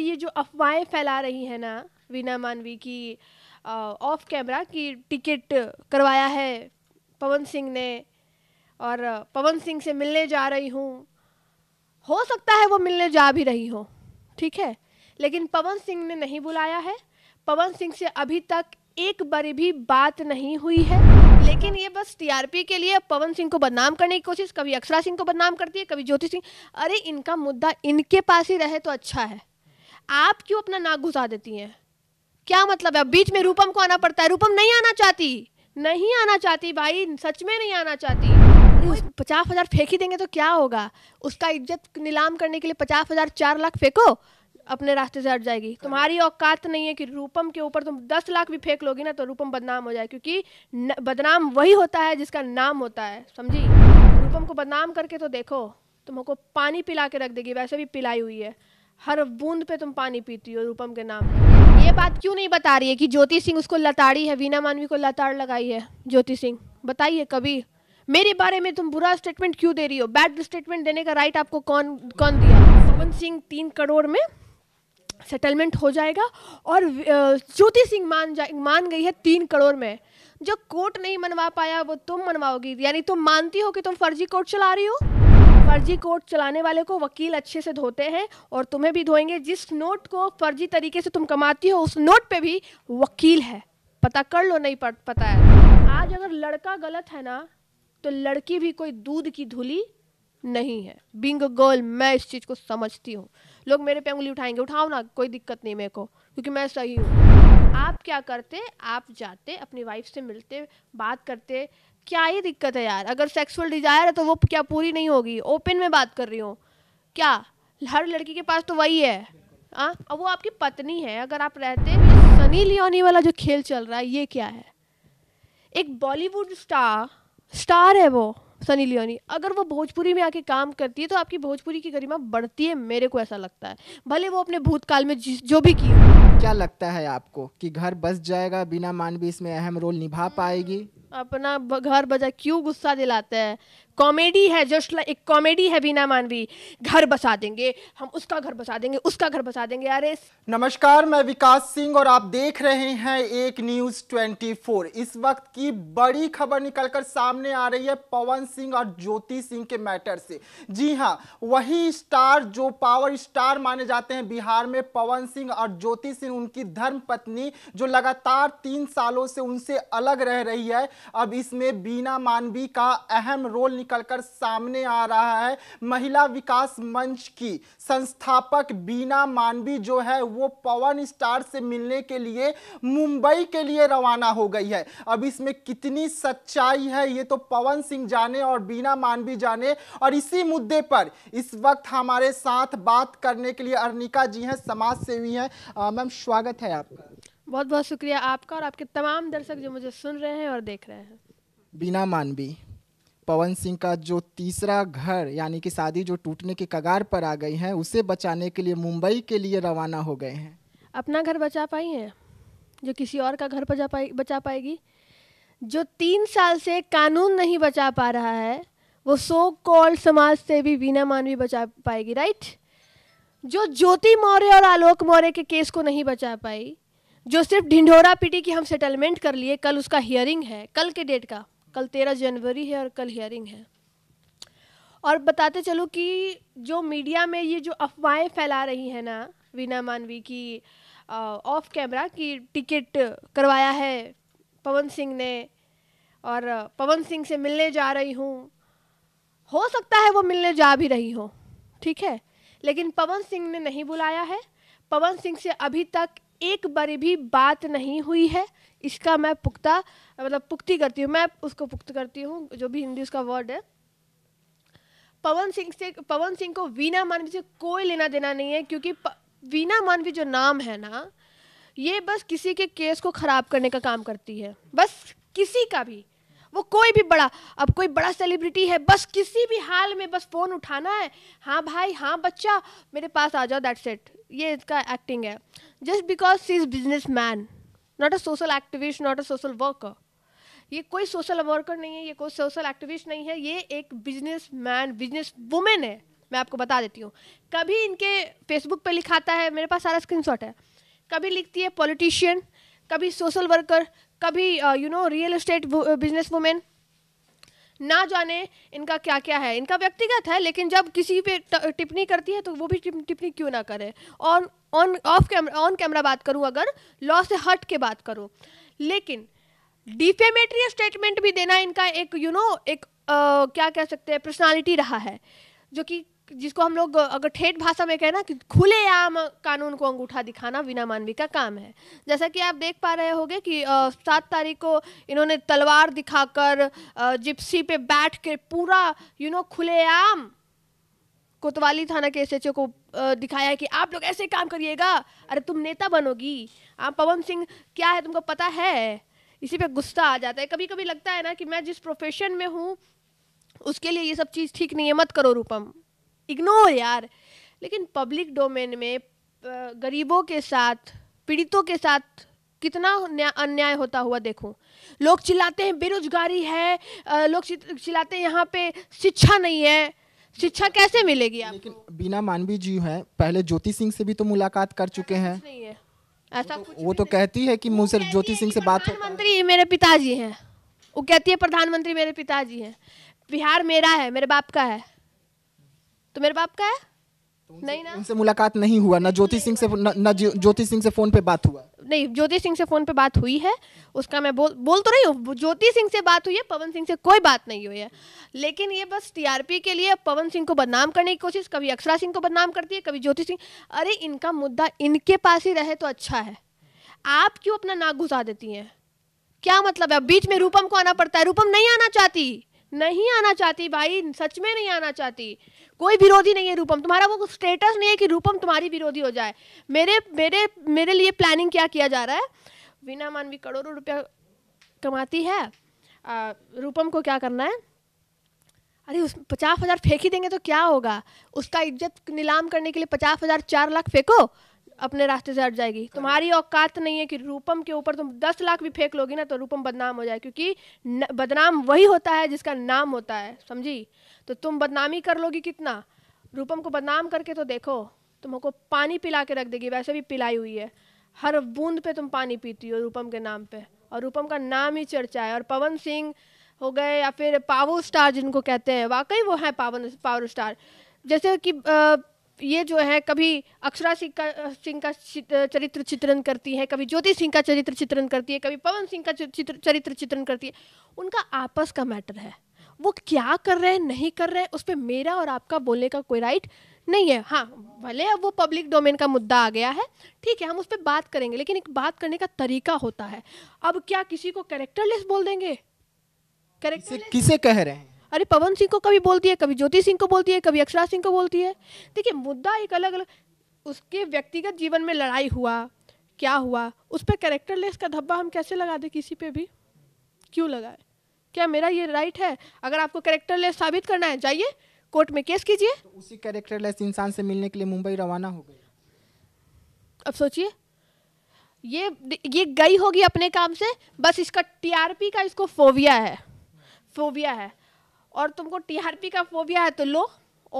ये जो अफवाहें फैला रही है ना वीना मानवी की ऑफ कैमरा की टिकट करवाया है पवन सिंह ने और पवन सिंह से मिलने जा रही हूँ हो सकता है वो मिलने जा भी रही हो ठीक है लेकिन पवन सिंह ने नहीं बुलाया है पवन सिंह से अभी तक एक बारी भी बात नहीं हुई है लेकिन ये बस टीआरपी के लिए पवन सिंह को बदनाम करने की कोशिश कभी अक्षरा सिंह को बदनाम करती है कभी ज्योति सिंह अरे इनका मुद्दा इनके पास ही रहे तो अच्छा है आप क्यों अपना नाक घुसा देती हैं क्या मतलब है बीच में रूपम को आना पड़ता है रूपम नहीं आना चाहती नहीं आना चाहती भाई सच में नहीं आना चाहती पचास हजार फेंक ही देंगे तो क्या होगा उसका इज्जत नीलाम करने के लिए पचास हजार चार लाख फेंको अपने रास्ते से हट जाएगी तुम्हारी औकात नहीं है कि रूपम के ऊपर तुम दस लाख भी फेंक लोगी ना तो रूपम बदनाम हो जाए क्योंकि न, बदनाम वही होता है जिसका नाम होता है समझी रूपम को बदनाम करके तो देखो तुमको पानी पिला के रख देगी वैसे भी पिलाई हुई है हर बूंद पे तुम पानी पीती हो रूपम के नाम ये बात क्यों नहीं बता रही है कि ज्योति सिंह उसको लताड़ी है वीना मानवी को लताड़ लगाई है ज्योति सिंह बताइए कभी मेरे बारे में तुम बुरा स्टेटमेंट क्यों दे रही हो बैड स्टेटमेंट देने का राइट आपको कौन कौन दिया पवन सिंह तीन करोड़ में सेटलमेंट हो जाएगा और ज्योति सिंह मान जा मान गई है तीन करोड़ में जो कोर्ट नहीं मनवा पाया वो तुम मनवाओगी यानी तुम मानती हो कि तुम फर्जी कोर्ट चला रही हो फर्जी कोर्ट चलाने वाले को वकील अच्छे से धोते हैं और तुम्हें भी धोएंगे जिस नोट को फर्जी तरीके से तुम कमाती हो उस नोट पे भी वकील है पता कर लो नहीं पता है आज अगर लड़का गलत है ना तो लड़की भी कोई दूध की धुली नहीं है बिंग गर्ल मैं इस चीज़ को समझती हूँ लोग मेरे पे उंगली उठाएंगे उठाओ ना कोई दिक्कत नहीं मेरे को क्योंकि मैं सही हूँ आप क्या करते आप जाते अपनी वाइफ से मिलते बात करते क्या ही दिक्कत है यार अगर सेक्सुअल डिजायर है तो वो क्या पूरी नहीं होगी ओपन में बात कर रही हूँ क्या हर लड़की के पास तो वही है हाँ अब वो आपकी पत्नी है अगर आप रहते तो सनी लियोनी वाला जो खेल चल रहा है ये क्या है एक बॉलीवुड स्टार स्टार है वो सनी लियोनी अगर वो भोजपुरी में आके काम करती है तो आपकी भोजपुरी की गरिमा बढ़ती है मेरे को ऐसा लगता है भले वो अपने भूतकाल में जो भी की क्या लगता है आपको कि घर बस जाएगा बिना मानवी इसमें अहम रोल निभा पाएगी अपना घर बजा क्यों गुस्सा दिलाते हैं कॉमेडी है जस्ट लाइक एक कॉमेडी है बीना मानवी घर बसा देंगे हम उसका घर बसा देंगे उसका घर बसा देंगे अरे नमस्कार मैं विकास सिंह और आप देख रहे हैं एक न्यूज 24 इस वक्त की बड़ी खबर निकलकर सामने आ रही है पवन सिंह और ज्योति सिंह के मैटर से जी हाँ वही स्टार जो पावर स्टार माने जाते हैं बिहार में पवन सिंह और ज्योति सिंह उनकी धर्म पत्नी जो लगातार तीन सालों से उनसे अलग रह रही है अब इसमें बीना मानवी का अहम रोल निकलकर सामने आ रहा है महिला विकास मंच की संस्थापक बीना मानवी जो है वो पवन स्टार से मिलने के लिए मुंबई के लिए रवाना हो गई है अब इसमें कितनी सच्चाई है ये तो पवन सिंह जाने और बीना मानवी जाने और इसी मुद्दे पर इस वक्त हमारे साथ बात करने के लिए अर्निका जी हैं समाज सेवी हैं मैम स्वागत है आपका बहुत बहुत शुक्रिया आपका और आपके तमाम दर्शक जो मुझे सुन रहे हैं और देख रहे हैं बिना मानवी पवन सिंह का जो तीसरा घर यानी कि शादी जो टूटने के कगार पर आ गई है उसे बचाने के लिए मुंबई के लिए रवाना हो गए हैं अपना घर बचा पाई हैं जो किसी और का घर बचा पाए बचा पाएगी जो तीन साल से कानून नहीं बचा पा रहा है वो सो कॉल्ड समाज से भी बिना मानवी बचा पाएगी राइट जो ज्योति मौर्य और आलोक मौर्य के केस को नहीं बचा पाई जो सिर्फ ढिंढोरा पीटी की हम सेटलमेंट कर लिए कल उसका हियरिंग है कल के डेट का कल तेरह जनवरी है और कल हियरिंग है और बताते चलो कि जो मीडिया में ये जो अफवाहें फैला रही हैं ना वीना मानवी की ऑफ कैमरा की टिकट करवाया है पवन सिंह ने और पवन सिंह से मिलने जा रही हूँ हो सकता है वो मिलने जा भी रही हो ठीक है लेकिन पवन सिंह ने नहीं बुलाया है पवन सिंह से अभी तक एक बारी भी बात नहीं हुई है इसका मैं पुख्ता मतलब पुख्ती करती हूँ मैं उसको पुख्त करती हूँ जो भी हिंदी उसका वर्ड है पवन सिंह से पवन सिंह को वीना मानवी से कोई लेना देना नहीं है क्योंकि प, वीना मानवी जो नाम है ना ये बस किसी के केस को ख़राब करने का काम करती है बस किसी का भी वो कोई भी बड़ा अब कोई बड़ा सेलिब्रिटी है बस किसी भी हाल में बस फ़ोन उठाना है हाँ भाई हाँ बच्चा मेरे पास आ जाओ दैट्स इट ये इसका एक्टिंग है just because she is businessman not a social activist not a social worker ये कोई सोशल वर्कर नहीं है ये कोई सोशल एक्टिविस्ट नहीं है ये एक बिजनेस मैन बिजनेस वुमेन है मैं आपको बता देती हूँ कभी इनके फेसबुक पे लिखाता है मेरे पास सारा स्क्रीनशॉट है कभी लिखती है पॉलिटिशियन कभी सोशल वर्कर कभी you know real estate business women ना जाने इनका क्या क्या है इनका व्यक्तिगत है लेकिन जब किसी पे टिप्पणी करती है तो वो भी टिप्पणी क्यों ना करे on on off camera on camera बात करूँ अगर लॉ से हट के बात करूँ लेकिन डिफेमेटरी स्टेटमेंट भी देना इनका एक यू you नो know, एक आ, uh, क्या कह सकते हैं पर्सनालिटी रहा है जो कि जिसको हम लोग अगर ठेठ भाषा में कहें ना कि खुलेआम कानून को अंगूठा दिखाना बिना मानवी का काम है जैसा कि आप देख पा रहे होंगे कि सात तारीख को इन्होंने तलवार दिखाकर जिप्सी पे बैठ के पूरा यू नो खुलेआम कोतवाली थाना के एस को दिखाया कि आप लोग ऐसे काम करिएगा अरे तुम नेता बनोगी आप पवन सिंह क्या है तुमको पता है इसी पे गुस्सा आ जाता है कभी कभी लगता है ना कि मैं जिस प्रोफेशन में हूँ उसके लिए ये सब चीज़ ठीक नहीं है मत करो रूपम इग्नोर यार लेकिन पब्लिक डोमेन में गरीबों के साथ पीड़ितों के साथ कितना अन्याय होता हुआ देखो लोग चिल्लाते हैं बेरोजगारी है लोग चिल्लाते हैं यहाँ पे शिक्षा नहीं है शिक्षा कैसे मिलेगी आपको? लेकिन बीना मानवी जी हैं पहले ज्योति सिंह से भी तो मुलाकात कर चुके हैं है ऐसा वो, तो- वो तो कहती है कि मुझसे ज्योति सिंह से बात प्रधानमंत्री मेरे पिताजी हैं वो कहती है प्रधानमंत्री मेरे पिताजी हैं बिहार मेरा है मेरे बाप का है तो मेरे बाप का है तो नहीं ना उनसे मुलाकात नहीं हुआ ना ज्योति सिंह से ना ज्योति सिंह से फोन पे बात हुआ नहीं ज्योति सिंह से फोन पे बात हुई है उसका मैं बोल बोल तो रही हूँ ज्योति सिंह से बात हुई है पवन सिंह से कोई बात नहीं हुई है लेकिन ये बस टीआरपी के लिए पवन सिंह को बदनाम करने की कोशिश कभी अक्षरा सिंह को बदनाम करती है कभी ज्योति सिंह अरे इनका मुद्दा इनके पास ही रहे तो अच्छा है आप क्यों अपना नाक घुसा देती हैं क्या मतलब है बीच में रूपम को आना पड़ता है रूपम नहीं आना चाहती नहीं आना चाहती भाई सच में नहीं आना चाहती कोई विरोधी नहीं है रूपम तुम्हारा वो स्टेटस नहीं है कि रूपम तुम्हारी विरोधी हो जाए मेरे मेरे मेरे लिए प्लानिंग क्या किया जा रहा है वीना मानवी करोड़ों रुपया कमाती है आ, रूपम को क्या करना है अरे उस पचास हज़ार फेंक ही देंगे तो क्या होगा उसका इज्जत नीलाम करने के लिए पचास हज़ार चार लाख फेंको अपने रास्ते से हट जाएगी तुम्हारी औकात नहीं है कि रूपम के ऊपर तुम दस लाख भी फेंक लोगी ना तो रूपम बदनाम हो जाए क्योंकि न, बदनाम वही होता है जिसका नाम होता है समझी तो तुम बदनामी कर लोगी कितना रूपम को बदनाम करके तो देखो तुमको पानी पिला के रख देगी वैसे भी पिलाई हुई है हर बूंद पे तुम पानी पीती हो रूपम के नाम पे और रूपम का नाम ही चर्चा है और पवन सिंह हो गए या फिर पावर स्टार जिनको कहते हैं वाकई वो है पावन पावर स्टार जैसे कि आ, ये जो है कभी अक्षरा सिंह का सिंह का चरित्र चित्रण करती है कभी ज्योति सिंह का चरित्र चित्रण करती है कभी पवन सिंह का चित्र चरित्र चित्रण करती है उनका आपस का मैटर है वो क्या कर रहे हैं नहीं कर रहे हैं उस पर मेरा और आपका बोलने का कोई राइट नहीं है हाँ भले अब वो पब्लिक डोमेन का मुद्दा आ गया है ठीक है हम उस पर बात करेंगे लेकिन एक बात करने का तरीका होता है अब क्या किसी को कैरेक्टरलेस बोल देंगे कैरेक्टर किसे कह रहे हैं अरे पवन सिंह को कभी बोलती है कभी ज्योति सिंह को बोलती है कभी अक्षरा सिंह को बोलती है देखिए मुद्दा एक अलग अलग उसके व्यक्तिगत जीवन में लड़ाई हुआ क्या हुआ उस पर कैरेक्टरलेस का धब्बा हम कैसे लगा दें किसी पे भी क्यों लगाए क्या मेरा ये राइट है अगर आपको कैरेक्टरलेस साबित करना है जाइए कोर्ट में केस कीजिए तो उसी कैरेक्टरलेस इंसान से मिलने के लिए मुंबई रवाना हो गई अब सोचिए ये ये गई होगी अपने काम से बस इसका टीआरपी का इसको फोबिया है फोबिया है और तुमको टीआरपी का फोबिया है तो लो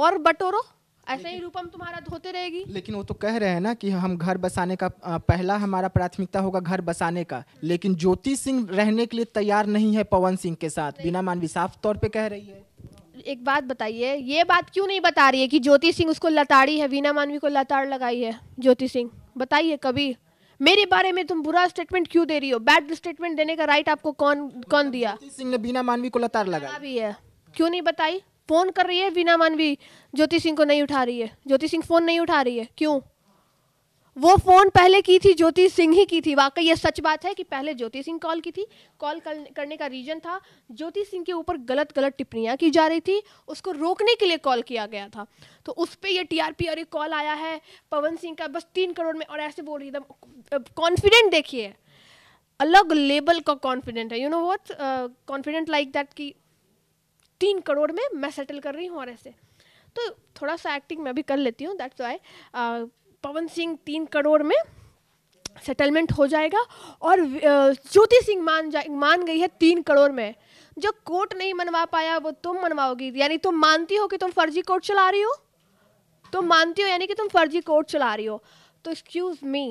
और बटोरो ऐसे ही रूपम तुम्हारा धोते रहेगी लेकिन वो तो कह रहे हैं ना कि हम घर बसाने का पहला हमारा प्राथमिकता होगा घर बसाने का लेकिन ज्योति सिंह रहने के लिए तैयार नहीं है पवन सिंह के साथ बिना मानवी साफ तौर पे कह रही है एक बात बताइए ये बात क्यों नहीं बता रही है कि ज्योति सिंह उसको लताड़ी है वीना मानवी को लताड़ लगाई है ज्योति सिंह बताइए कभी मेरे बारे में तुम बुरा स्टेटमेंट क्यों दे रही हो बैड स्टेटमेंट देने का राइट आपको कौन कौन दिया सिंह ने बीना मानवी को लताड़ लगा भी है क्यों नहीं बताई फ़ोन कर रही है वीना मानवी ज्योति सिंह को नहीं उठा रही है ज्योति सिंह फ़ोन नहीं उठा रही है क्यों वो फ़ोन पहले की थी ज्योति सिंह ही की थी वाकई ये सच बात है कि पहले ज्योति सिंह कॉल की थी कॉल करने का रीज़न था ज्योति सिंह के ऊपर गलत गलत टिप्पणियाँ की जा रही थी उसको रोकने के लिए कॉल किया गया था तो उस पर यह टीआरपी और एक कॉल आया है पवन सिंह का बस तीन करोड़ में और ऐसे बोल रही एकदम कॉन्फिडेंट देखिए अलग लेवल का कॉन्फिडेंट है you know what confident like that की तीन करोड़ में मैं सेटल कर रही हूँ और ऐसे तो थोड़ा सा एक्टिंग मैं भी कर लेती हूँ दैट्स वाई पवन सिंह तीन करोड़ में सेटलमेंट हो जाएगा और ज्योति सिंह मान जा मान गई है तीन करोड़ में जो कोर्ट नहीं मनवा पाया वो तुम मनवाओगी यानी तुम मानती हो कि तुम फर्जी कोर्ट चला रही हो तुम मानती हो यानी कि तुम फर्जी कोर्ट चला रही हो तो एक्सक्यूज़ मी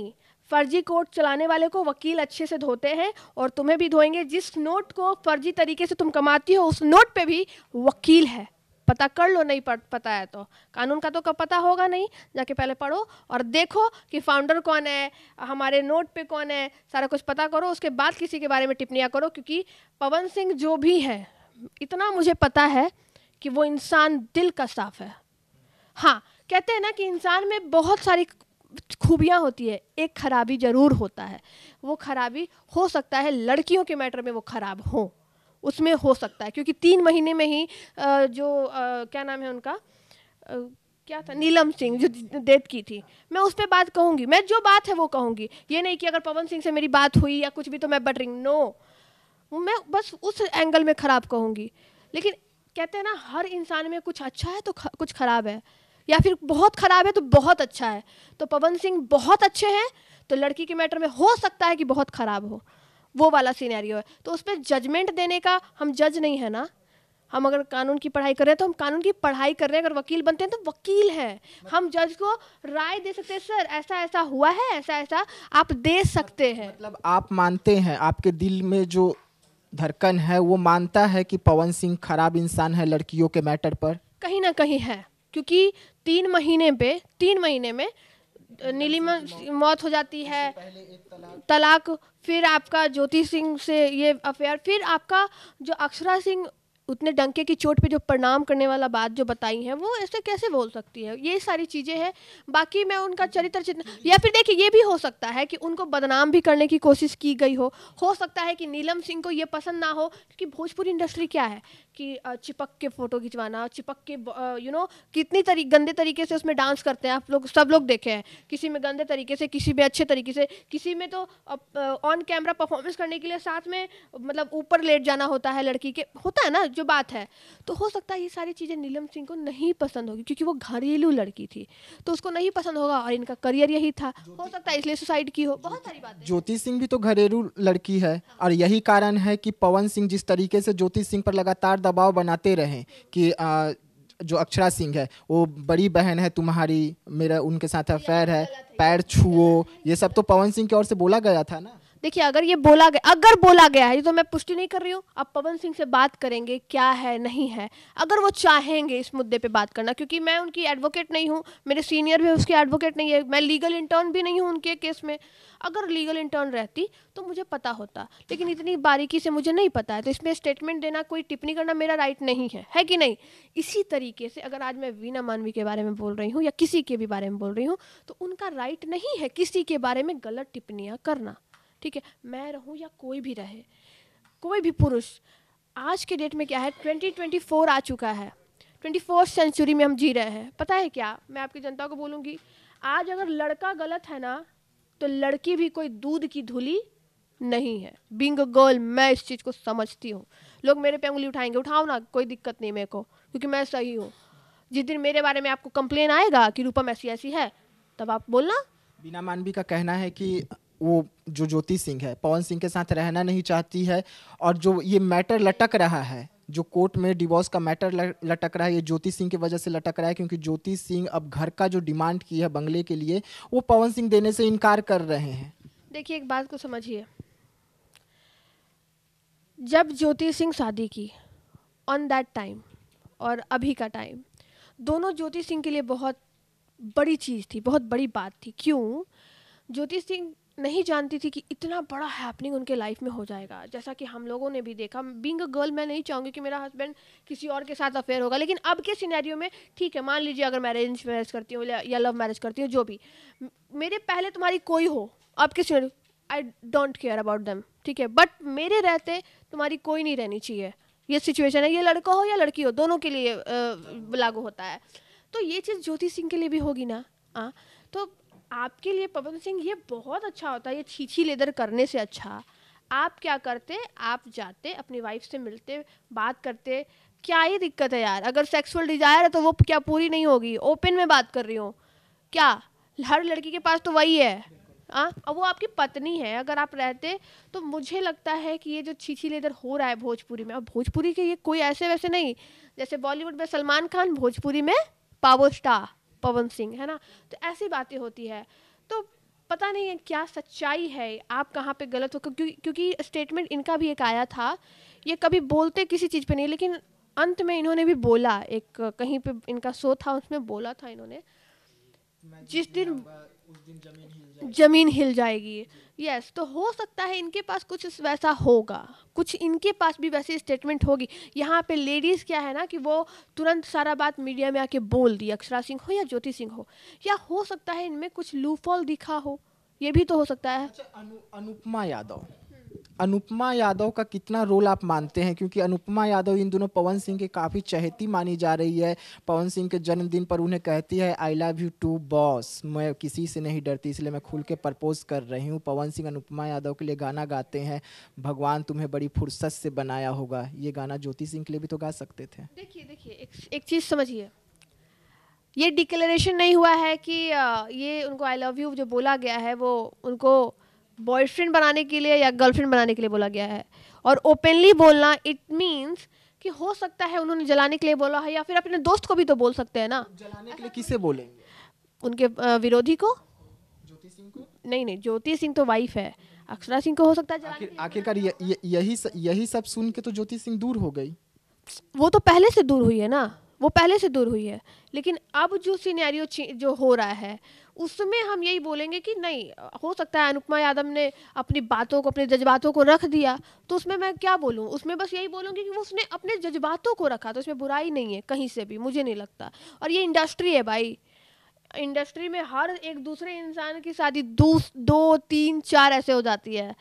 फर्जी कोर्ट चलाने वाले को वकील अच्छे से धोते हैं और तुम्हें भी धोएंगे जिस नोट को फर्जी तरीके से तुम कमाती हो उस नोट पे भी वकील है पता कर लो नहीं पढ़ पता है तो कानून का तो कब पता होगा नहीं जाके पहले पढ़ो और देखो कि फाउंडर कौन है हमारे नोट पे कौन है सारा कुछ पता करो उसके बाद किसी के बारे में टिप्पणियाँ करो क्योंकि पवन सिंह जो भी है इतना मुझे पता है कि वो इंसान दिल का साफ है हाँ कहते हैं ना कि इंसान में बहुत सारी खूबियाँ होती है एक खराबी ज़रूर होता है वो खराबी हो सकता है लड़कियों के मैटर में वो ख़राब हो उसमें हो सकता है क्योंकि तीन महीने में ही जो क्या नाम है उनका क्या था नीलम सिंह जो डेथ की थी मैं उस पर बात कहूँगी मैं जो बात है वो कहूँगी ये नहीं कि अगर पवन सिंह से मेरी बात हुई या कुछ भी तो मैं बट रिंग नो मैं बस उस एंगल में ख़राब कहूँगी लेकिन कहते हैं ना हर इंसान में कुछ अच्छा है तो कुछ ख़राब है या फिर बहुत ख़राब है तो बहुत अच्छा है तो पवन सिंह बहुत अच्छे हैं तो लड़की के मैटर में हो सकता है कि बहुत ख़राब हो वो वाला सीनैरियो है तो उस पर जजमेंट देने का हम जज नहीं है ना हम अगर कानून की पढ़ाई कर रहे हैं तो हम कानून की पढ़ाई कर रहे हैं अगर वकील बनते हैं तो वकील है हम जज को राय दे सकते हैं सर ऐसा ऐसा हुआ है ऐसा ऐसा आप दे सकते हैं मतलब आप मानते हैं आपके दिल में जो धड़कन है वो मानता है कि पवन सिंह खराब इंसान है लड़कियों के मैटर पर कहीं ना कहीं है क्योंकि तीन महीने पे तीन महीने में नीलिमा मौत हो जाती है तलाक फिर आपका ज्योति सिंह से ये अफेयर फिर आपका जो अक्षरा सिंह उतने डंके की चोट पे जो प्रणाम करने वाला बात जो बताई है वो ऐसे कैसे बोल सकती है ये सारी चीज़ें हैं बाकी मैं उनका चरित्र चित्र या फिर देखिए ये भी हो सकता है कि उनको बदनाम भी करने की कोशिश की गई हो हो सकता है कि नीलम सिंह को ये पसंद ना हो क्योंकि भोजपुरी इंडस्ट्री क्या है कि चिपक के फ़ोटो खिंचवाना चिपक के यू नो कितनी तरी गंदे तरीके से उसमें डांस करते हैं आप लोग सब लोग देखे हैं किसी में गंदे तरीके से किसी में अच्छे तरीके से किसी में तो ऑन कैमरा परफॉर्मेंस करने के लिए साथ में मतलब ऊपर लेट जाना होता है लड़की के होता है ना जो बात है तो हो सकता है ये सारी चीज़ें नीलम सिंह को नहीं पसंद होगी क्योंकि वो घरेलू लड़की थी तो उसको नहीं पसंद होगा और इनका करियर यही था हो सकता है इसलिए सुसाइड की हो बहुत सारी बात ज्योति सिंह भी तो घरेलू लड़की है और यही कारण है कि पवन सिंह जिस तरीके से ज्योति सिंह पर लगातार दबाव बनाते रहे कि जो अक्षरा सिंह है वो बड़ी बहन है तुम्हारी मेरा उनके साथ अफेयर है पैर छुओ ये सब तो पवन सिंह की ओर से बोला गया था ना देखिए अगर ये बोला गया अगर बोला गया है ये तो मैं पुष्टि नहीं कर रही हूँ आप पवन सिंह से बात करेंगे क्या है नहीं है अगर वो चाहेंगे इस मुद्दे पे बात करना क्योंकि मैं उनकी एडवोकेट नहीं हूँ मेरे सीनियर भी उसके एडवोकेट नहीं है मैं लीगल इंटर्न भी नहीं हूँ उनके केस में अगर लीगल इंटर्न रहती तो मुझे पता होता लेकिन इतनी बारीकी से मुझे नहीं पता है तो इसमें स्टेटमेंट देना कोई टिप्पणी करना मेरा राइट नहीं है है कि नहीं इसी तरीके से अगर आज मैं वीना मानवी के बारे में बोल रही हूँ या किसी के भी बारे में बोल रही हूँ तो उनका राइट नहीं है किसी के बारे में गलत टिप्पणियाँ करना ठीक है मैं रहूँ या कोई भी रहे कोई भी पुरुष आज के डेट में क्या है 2024 आ चुका है ट्वेंटी फोर्थ सेंचुरी में हम जी रहे हैं पता है क्या मैं आपकी जनता को बोलूँगी आज अगर लड़का गलत है ना तो लड़की भी कोई दूध की धुली नहीं है बिंग गर्ल मैं इस चीज़ को समझती हूँ लोग मेरे पे उंगली उठाएंगे उठाओ ना कोई दिक्कत नहीं मेरे को क्योंकि मैं सही हूँ जिस दिन मेरे बारे में आपको कंप्लेन आएगा कि रूपम ऐसी ऐसी है तब आप बोलना बिना मानवी का कहना है कि वो जो ज्योति सिंह है पवन सिंह के साथ रहना नहीं चाहती है और जो ये मैटर लटक रहा है जो कोर्ट में डिवोर्स का मैटर लटक रहा है ये ज्योति सिंह की वजह से लटक रहा है क्योंकि ज्योति सिंह अब घर का जो डिमांड की है बंगले के लिए वो पवन सिंह देने से इनकार कर रहे हैं देखिए एक बात को समझिए जब ज्योति सिंह शादी की ऑन दैट टाइम और अभी का टाइम दोनों ज्योति सिंह के लिए बहुत बड़ी चीज़ थी बहुत बड़ी बात थी क्यों ज्योति सिंह नहीं जानती थी कि इतना बड़ा हैपनिंग उनके लाइफ में हो जाएगा जैसा कि हम लोगों ने भी देखा बींग अ गर्ल मैं नहीं चाहूँगी कि मेरा हस्बैंड किसी और के साथ अफेयर होगा लेकिन अब के सिनेरियो में ठीक है मान लीजिए अगर मैरिज मैरिज करती हूँ या लव मैरिज करती हूँ जो भी मेरे पहले तुम्हारी कोई हो अब के scenario I don't care about them ठीक है बट मेरे रहते तुम्हारी कोई नहीं रहनी चाहिए ये सिचुएशन है ये लड़का हो या लड़की हो दोनों के लिए लागू होता है तो ये चीज़ ज्योति सिंह के लिए भी होगी ना हाँ तो आपके लिए पवन सिंह ये बहुत अच्छा होता है ये छीछी लेदर करने से अच्छा आप क्या करते आप जाते अपनी वाइफ से मिलते बात करते क्या ही दिक्कत है यार अगर सेक्सुअल डिजायर है तो वो क्या पूरी नहीं होगी ओपन में बात कर रही हूँ क्या हर लड़की के पास तो वही है हाँ अब वो आपकी पत्नी है अगर आप रहते तो मुझे लगता है कि ये जो छीछी लेदर हो रहा है भोजपुरी में और भोजपुरी के ये कोई ऐसे वैसे नहीं जैसे बॉलीवुड में सलमान खान भोजपुरी में स्टार पवन सिंह है ना तो ऐसी बातें होती है तो पता नहीं है क्या सच्चाई है आप कहाँ पे गलत हो क्योंकि क्योंकि स्टेटमेंट इनका भी एक आया था ये कभी बोलते किसी चीज़ पे नहीं लेकिन अंत में इन्होंने भी बोला एक कहीं पे इनका शो था उसमें बोला था इन्होंने जिस दिन, दिन जमीन हिल जाएगी, जमीन हिल जाएगी। यस yes, तो हो सकता है इनके पास कुछ वैसा होगा कुछ इनके पास भी वैसी स्टेटमेंट होगी यहाँ पे लेडीज़ क्या है ना कि वो तुरंत सारा बात मीडिया में आके बोल दी अक्षरा सिंह हो या ज्योति सिंह हो या हो सकता है इनमें कुछ लूफॉल दिखा हो ये भी तो हो सकता है अच्छा, अनु, अनुपमा यादव अनुपमा यादव का कितना रोल आप मानते हैं क्योंकि अनुपमा यादव इन दोनों पवन सिंह के काफ़ी चहेती मानी जा रही है पवन सिंह के जन्मदिन पर उन्हें कहती है I love you too boss मैं किसी से नहीं डरती इसलिए मैं खुल के प्रपोज कर रही हूँ पवन सिंह अनुपमा यादव के लिए गाना गाते हैं भगवान तुम्हें बड़ी फुर्सत से बनाया होगा ये गाना ज्योति सिंह के लिए भी तो गा सकते थे देखिए देखिए एक, एक चीज़ समझिए ये डिक्लेरेशन नहीं हुआ है कि ये उनको आई लव यू जो बोला गया है वो उनको बॉयफ्रेंड बनाने के लिए या गर्लफ्रेंड बनाने के लिए बोला गया है और ओपनली बोलना इट मीन्स कि हो सकता है उन्होंने जलाने के लिए बोला है या फिर अपने दोस्त को भी तो बोल सकते हैं ना जलाने के लिए किसे बोलेंगे उनके विरोधी को ज्योति सिंह को नहीं नहीं ज्योति सिंह तो वाइफ है अक्षरा सिंह को हो सकता है आखिरकार यही यही सब सुन के तो ज्योति सिंह दूर हो गई वो तो पहले से दूर हुई है ना वो पहले से दूर हुई है लेकिन अब जो सीनियरियो जो हो रहा है उसमें हम यही बोलेंगे कि नहीं हो सकता है अनुपमा यादव ने अपनी बातों को अपने जज्बातों को रख दिया तो उसमें मैं क्या बोलूँ उसमें बस यही बोलूँगी कि वो उसने अपने जज्बातों को रखा तो उसमें बुराई नहीं है कहीं से भी मुझे नहीं लगता और ये इंडस्ट्री है भाई इंडस्ट्री में हर एक दूसरे इंसान की शादी दो तीन चार ऐसे हो जाती है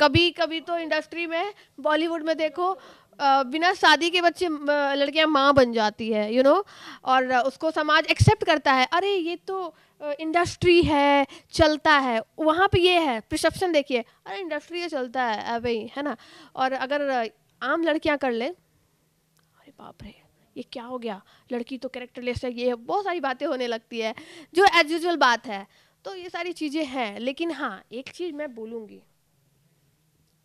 कभी कभी तो इंडस्ट्री में बॉलीवुड में देखो बिना शादी के बच्चे लड़कियां माँ बन जाती है यू you नो know? और उसको समाज एक्सेप्ट करता है अरे ये तो इंडस्ट्री है चलता है वहाँ पे ये है प्रिसप्शन देखिए अरे इंडस्ट्री है चलता है अबे है ना और अगर आम लड़कियाँ कर ले अरे बाप रे ये क्या हो गया लड़की तो कैरेक्टरलेस है ये बहुत सारी बातें होने लगती है जो एज यूजल बात है तो ये सारी चीज़ें हैं लेकिन हाँ एक चीज़ मैं बोलूँगी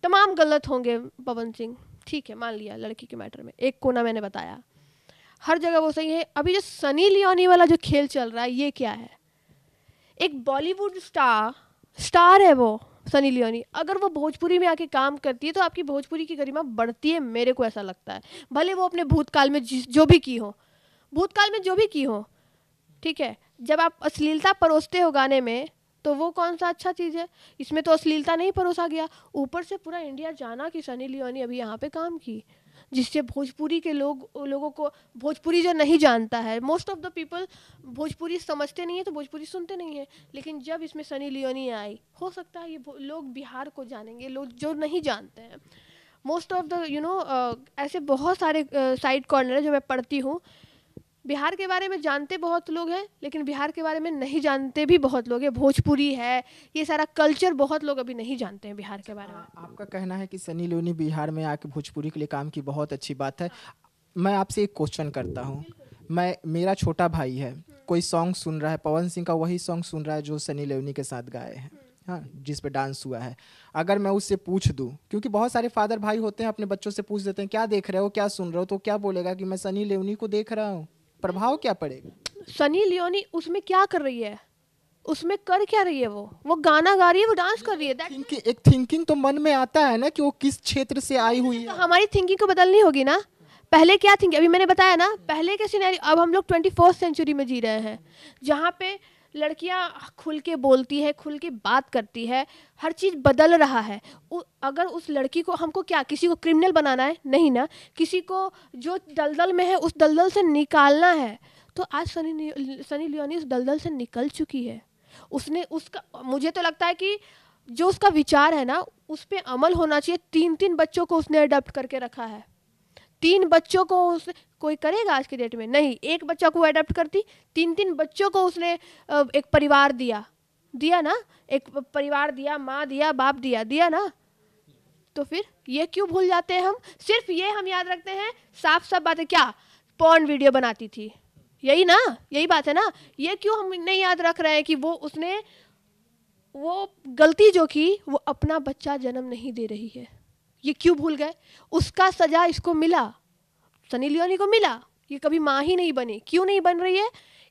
तमाम गलत होंगे पवन सिंह ठीक है मान लिया लड़की के मैटर में एक कोना मैंने बताया हर जगह वो सही है अभी जो सनी लियोनी वाला जो खेल चल रहा है ये क्या है एक बॉलीवुड स्टार स्टार है वो सनी लियोनी अगर वो भोजपुरी में आके काम करती है तो आपकी भोजपुरी की गरिमा बढ़ती है मेरे को ऐसा लगता है भले वो अपने भूतकाल में जो भी की हो भूतकाल में जो भी की हो ठीक है जब आप अश्लीलता परोसते हो गाने में तो वो कौन सा अच्छा चीज़ है इसमें तो अश्लीलता नहीं परोसा गया ऊपर से पूरा इंडिया जाना कि सनी लियोनी अभी यहाँ पे काम की जिससे भोजपुरी के लोग लोगों को भोजपुरी जो नहीं जानता है most of the people Bhojpuri समझते नहीं है तो भोजपुरी सुनते नहीं है लेकिन जब इसमें सनी लियोनी आई हो सकता है ये लोग बिहार को जानेंगे लोग जो नहीं जानते हैं most of the you know ऐसे बहुत सारे साइड uh, कॉर्नर है जो मैं पढ़ती हूँ बिहार के बारे में जानते बहुत लोग हैं लेकिन बिहार के बारे में नहीं जानते भी बहुत लोग हैं भोजपुरी है ये सारा कल्चर बहुत लोग अभी नहीं जानते हैं बिहार के बारे में आपका कहना है कि सनी लोनी बिहार में आके भोजपुरी के लिए काम की बहुत अच्छी बात है मैं आपसे एक क्वेश्चन करता हूँ मैं मेरा छोटा भाई है कोई सॉन्ग सुन रहा है पवन सिंह का वही सॉन्ग सुन रहा है जो सनी लेवनी के साथ गाए हैं हाँ जिस पे डांस हुआ है अगर मैं उससे पूछ दूँ क्योंकि बहुत सारे फादर भाई होते हैं अपने बच्चों से पूछ देते हैं क्या देख रहे हो क्या सुन रहे हो तो क्या बोलेगा कि मैं सनी लेवनी को देख रहा हूँ प्रभाव क्या पड़ेगा सनी लियोनी उसमें क्या कर रही है उसमें कर क्या रही है वो वो गाना गा रही है वो डांस कर रही है थिंकिंग, एक थिंकिंग तो मन में आता है ना कि वो किस क्षेत्र से आई हुई है तो हमारी थिंकिंग को बदलनी होगी ना पहले क्या थिंकिंग अभी मैंने बताया ना पहले के सिनेरियो अब हम लोग ट्वेंटी सेंचुरी में जी रहे हैं जहाँ पे लड़कियां खुल के बोलती है खुल के बात करती है हर चीज़ बदल रहा है उ, अगर उस लड़की को हमको क्या किसी को क्रिमिनल बनाना है नहीं ना किसी को जो दलदल में है उस दलदल से निकालना है तो आज सनी सनी लियोनी उस दलदल से निकल चुकी है उसने उसका मुझे तो लगता है कि जो उसका विचार है ना उस पर अमल होना चाहिए तीन तीन बच्चों को उसने अडोप्ट करके रखा है तीन बच्चों को उसने कोई करेगा आज के डेट में नहीं एक बच्चा को अडोप्ट करती तीन तीन बच्चों को उसने एक परिवार दिया दिया ना एक परिवार दिया माँ दिया बाप दिया दिया ना तो फिर ये क्यों भूल जाते हैं हम सिर्फ ये हम याद रखते हैं साफ साफ बातें क्या पॉन वीडियो बनाती थी यही ना यही बात है ना ये क्यों हम नहीं याद रख रहे हैं कि वो उसने वो गलती जो की वो अपना बच्चा जन्म नहीं दे रही है ये क्यों भूल गए उसका सजा इसको मिला सनी तो लियोनी को मिला ये कभी माँ ही नहीं बनी क्यों नहीं बन रही है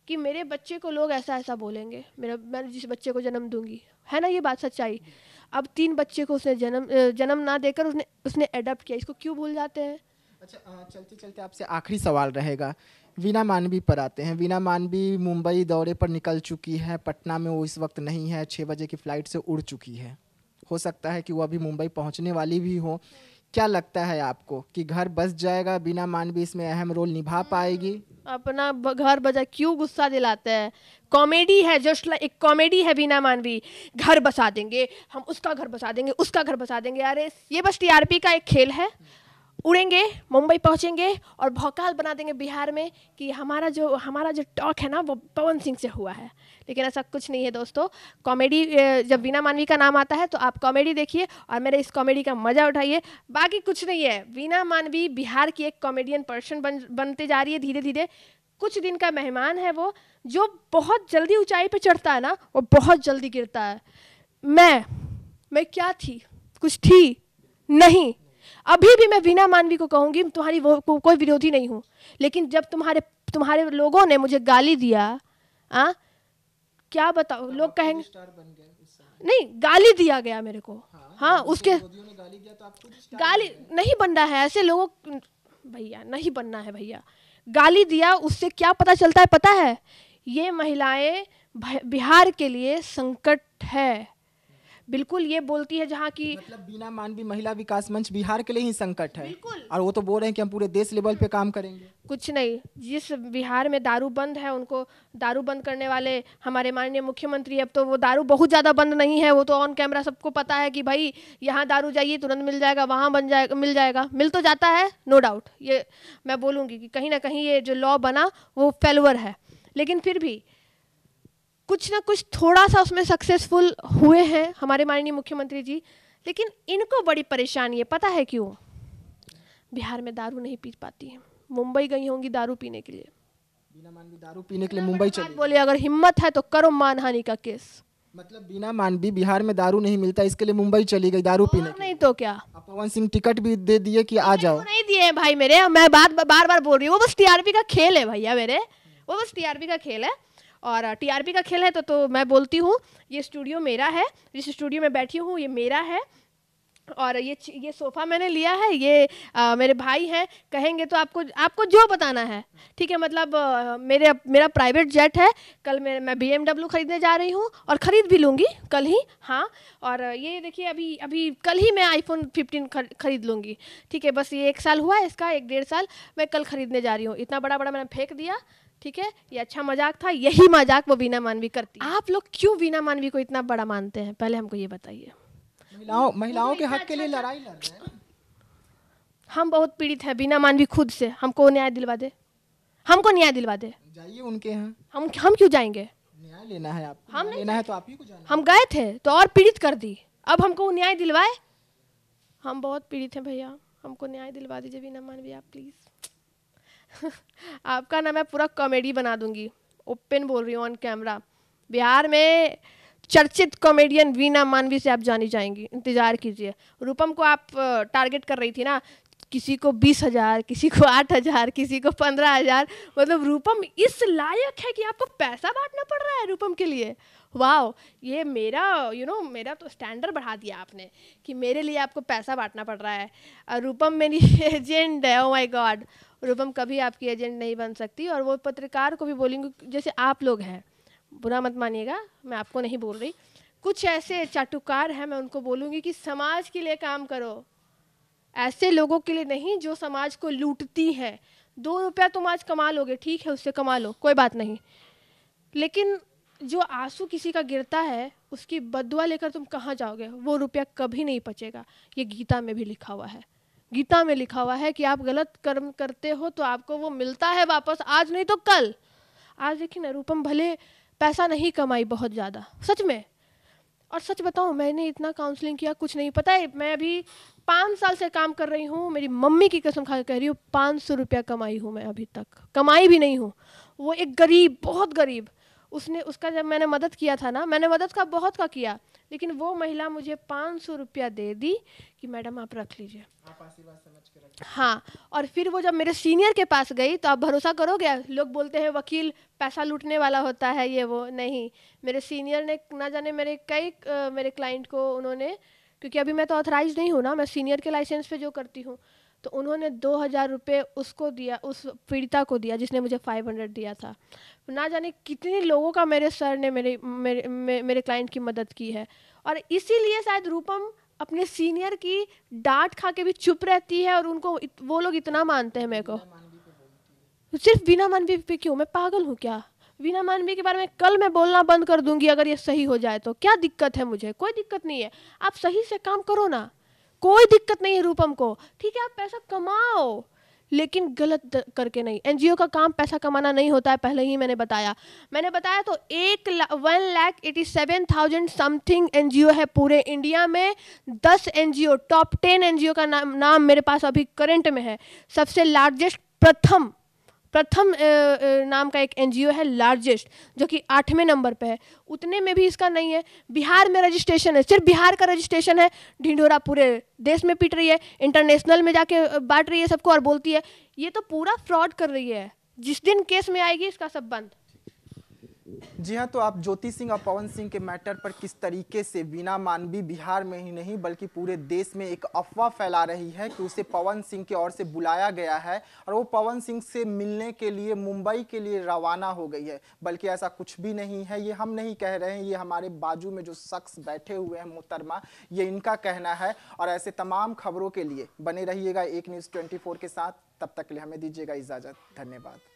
कि मेरे बच्चे को लोग ऐसा ऐसा बोलेंगे मेरा मैं जिस बच्चे को जन्म दूंगी है ना ये बात सच्चाई अब तीन बच्चे को उसने जन्म जन्म ना देकर उसने उसने एडप्ट किया इसको क्यों भूल जाते हैं अच्छा चलते चलते आपसे आखिरी सवाल रहेगा वीना मानवी पर आते हैं वीना मानवी मुंबई दौरे पर निकल चुकी है पटना में वो इस वक्त नहीं है छः बजे की फ़्लाइट से उड़ चुकी है हो सकता है कि वो अभी मुंबई पहुंचने वाली भी हो क्या लगता है आपको कि घर बस जाएगा बिना मानवी इसमें अहम रोल निभा हम्म, पाएगी अपना घर बजा क्यों गुस्सा दिलाते हैं कॉमेडी है जस्ट लाइक एक कॉमेडी है बिना मानवी घर बसा देंगे हम उसका घर बसा देंगे उसका घर बसा देंगे अरे ये बस टीआरपी का एक खेल है उड़ेंगे मुंबई पहुंचेंगे और भौकाल बना देंगे बिहार में कि हमारा जो हमारा जो टॉक है ना वो पवन सिंह से हुआ है लेकिन ऐसा कुछ नहीं है दोस्तों कॉमेडी जब वीना मानवी का नाम आता है तो आप कॉमेडी देखिए और मेरे इस कॉमेडी का मज़ा उठाइए बाकी कुछ नहीं है वीना मानवी बिहार की एक कॉमेडियन पर्सन बन बनते जा रही है धीरे धीरे कुछ दिन का मेहमान है वो जो बहुत जल्दी ऊंचाई पर चढ़ता है ना वो बहुत जल्दी गिरता है मैं मैं क्या थी कुछ थी नहीं अभी भी मैं वीना मानवी को कहूंगी तुम्हारी वो को, कोई विरोधी नहीं हूँ लेकिन जब तुम्हारे तुम्हारे लोगों ने मुझे गाली दिया आ? क्या बताओ हाँ, लोग कहेंगे नहीं गाली दिया गया मेरे को हाँ, हाँ तो उसके गाली, तो गाली नहीं बनना है ऐसे लोगों भैया नहीं बनना है भैया गाली दिया उससे क्या पता चलता है पता है ये महिलाएं बिहार के लिए संकट है बिल्कुल ये बोलती है जहाँ की मतलब बिना मानवीय महिला विकास मंच बिहार के लिए ही संकट है और वो तो बोल रहे हैं कि हम पूरे देश लेवल पे काम करेंगे कुछ नहीं जिस बिहार में दारू बंद है उनको दारू बंद करने वाले हमारे माननीय मुख्यमंत्री अब तो वो दारू बहुत ज़्यादा बंद नहीं है वो तो ऑन कैमरा सबको पता है कि भाई यहाँ दारू जाइए तुरंत मिल जाएगा वहाँ बन जाएगा मिल जाएगा मिल तो जाता है नो डाउट ये मैं बोलूँगी कि कहीं ना कहीं ये जो लॉ बना वो फेलवर है लेकिन फिर भी कुछ ना कुछ थोड़ा सा उसमें सक्सेसफुल हुए हैं हमारे माननीय मुख्यमंत्री जी लेकिन इनको बड़ी परेशानी है पता है क्यों बिहार में दारू नहीं पी पाती है मुंबई गई होंगी दारू पीने के लिए बिना मानवी दारू पीने के लिए मुंबई चले बोले अगर हिम्मत है तो करो मानहानि का केस मतलब बिना मानवी बिहार में दारू नहीं मिलता इसके लिए मुंबई चली गई दारू पीने नहीं तो क्या पवन सिंह टिकट भी दे दिए कि आ जाओ नहीं दिए भाई मेरे मैं बात बार बार बोल रही हूँ वो बस टीआरपी का खेल है भैया मेरे वो बस टीआरपी का खेल है और टीआरपी का खेल है तो तो मैं बोलती हूँ ये स्टूडियो मेरा है जिस स्टूडियो में बैठी हूँ ये मेरा है और ये ये सोफ़ा मैंने लिया है ये आ, मेरे भाई हैं कहेंगे तो आपको आपको जो बताना है ठीक है मतलब आ, मेरे मेरा प्राइवेट जेट है कल मेरे मैं बी ख़रीदने जा रही हूँ और ख़रीद भी लूँगी कल ही हाँ और ये देखिए अभी अभी कल ही मैं आईफोन 15 खर, ख़रीद लूँगी ठीक है बस ये एक साल हुआ है इसका एक डेढ़ साल मैं कल ख़रीदने जा रही हूँ इतना बड़ा बड़ा मैंने फेंक दिया ठीक है ये अच्छा मजाक था यही मजाक वो वीना मानवी करती आप लोग क्यों वीना मानवी को इतना बड़ा मानते हैं पहले हमको ये बताइए महिलाओं महिलाओं के हक के अच्छा लिए लड़ाई लड़ रहे हैं हम बहुत पीड़ित हैं बिना मानवी खुद से हमको न्याय दिलवा दे हमको न्याय दिलवा दे जाइए उनके यहाँ हम हम क्यों जाएंगे न्याय लेना है आपको हम लेना है तो आप ही को जाना हम गए थे तो और पीड़ित कर दी अब हमको न्याय दिलवाए हम बहुत पीड़ित हैं भैया हमको न्याय दिलवा दीजिए बिना मानवी आप प्लीज़ आपका ना मैं पूरा कॉमेडी बना दूंगी ओपन बोल रही हूँ ऑन कैमरा बिहार में चर्चित कॉमेडियन वीना मानवी से आप जानी जाएंगी इंतज़ार कीजिए रूपम को आप टारगेट कर रही थी ना किसी को बीस हज़ार किसी को आठ हज़ार किसी को पंद्रह हज़ार मतलब रूपम इस लायक है कि आपको पैसा बांटना पड़ रहा है रूपम के लिए वाह ये मेरा यू you नो know, मेरा तो स्टैंडर्ड बढ़ा दिया आपने कि मेरे लिए आपको पैसा बांटना पड़ रहा है रूपम मेरी एजेंट है ओ माई गॉड रूपम कभी आपकी एजेंट नहीं बन सकती और वो पत्रकार को भी बोलेंगे जैसे आप लोग हैं बुरा मत मानिएगा मैं आपको नहीं बोल रही कुछ ऐसे चाटुकार हैं मैं उनको बोलूँगी कि समाज के लिए काम करो ऐसे लोगों के लिए नहीं जो समाज को लूटती हैं दो रुपया तुम आज कमा लोगे ठीक है उससे कमा लो कोई बात नहीं लेकिन जो आंसू किसी का गिरता है उसकी बदुआ लेकर तुम कहाँ जाओगे वो रुपया कभी नहीं पचेगा ये गीता में भी लिखा हुआ है गीता में लिखा हुआ है कि आप गलत कर्म करते हो तो आपको वो मिलता है वापस आज नहीं तो कल आज देखिए ना रूपम भले पैसा नहीं कमाई बहुत ज़्यादा सच में और सच बताऊँ मैंने इतना काउंसलिंग किया कुछ नहीं पता है मैं अभी पाँच साल से काम कर रही हूँ मेरी मम्मी की कसम खा कह रही हूँ पाँच सौ रुपया कमाई हूँ मैं अभी तक कमाई भी नहीं हूँ वो एक गरीब बहुत गरीब उसने उसका जब मैंने मदद किया था ना मैंने मदद का बहुत का किया लेकिन वो महिला मुझे पाँच सौ रुपया दे दी कि मैडम आप रख लीजिए हाँ और फिर वो जब मेरे सीनियर के पास गई तो आप भरोसा करोगे लोग बोलते हैं वकील पैसा लूटने वाला होता है ये वो नहीं मेरे सीनियर ने ना जाने मेरे कई मेरे क्लाइंट को उन्होंने क्योंकि अभी मैं तो ऑथराइज नहीं हूँ ना मैं सीनियर के लाइसेंस पे जो करती हूँ तो उन्होंने दो हज़ार रुपये उसको दिया उस पीड़िता को दिया जिसने मुझे फाइव हंड्रेड दिया था ना जाने कितने लोगों का मेरे सर ने मेरे मेरे मेरे, मेरे क्लाइंट की मदद की है और इसीलिए शायद रूपम अपने सीनियर की डांट खा के भी चुप रहती है और उनको वो लोग इतना मानते हैं मेरे को सिर्फ बिना मन भी क्यों मैं पागल हूँ क्या वीना मानवीय के बारे में कल मैं बोलना बंद कर दूंगी अगर ये सही हो जाए तो क्या दिक्कत है मुझे कोई दिक्कत नहीं है आप सही से काम करो ना कोई दिक्कत नहीं है रूपम को ठीक है आप पैसा कमाओ लेकिन गलत करके नहीं एनजीओ का काम पैसा कमाना नहीं होता है पहले ही मैंने बताया मैंने बताया तो एक one lakh eighty seven thousand something NGO है पूरे इंडिया में दस एनजीओ टॉप टेन एनजीओ का नाम नाम मेरे पास अभी करंट में है सबसे लार्जेस्ट प्रथम प्रथम नाम का एक एनजीओ है लार्जेस्ट जो कि आठवें नंबर पे है उतने में भी इसका नहीं है बिहार में रजिस्ट्रेशन है सिर्फ बिहार का रजिस्ट्रेशन है ढिंढोरा पूरे देश में पीट रही है इंटरनेशनल में जाके बांट रही है सबको और बोलती है ये तो पूरा फ्रॉड कर रही है जिस दिन केस में आएगी इसका सब बंद जी हाँ तो आप ज्योति सिंह और पवन सिंह के मैटर पर किस तरीके से बिना मानवी बिहार में ही नहीं बल्कि पूरे देश में एक अफवाह फैला रही है कि उसे पवन सिंह के ओर से बुलाया गया है और वो पवन सिंह से मिलने के लिए मुंबई के लिए रवाना हो गई है बल्कि ऐसा कुछ भी नहीं है ये हम नहीं कह रहे हैं ये हमारे बाजू में जो शख्स बैठे हुए हैं मोहतरमा ये इनका कहना है और ऐसे तमाम खबरों के लिए बने रहिएगा एक न्यूज़ ट्वेंटी के साथ तब तक के लिए हमें दीजिएगा इजाज़त धन्यवाद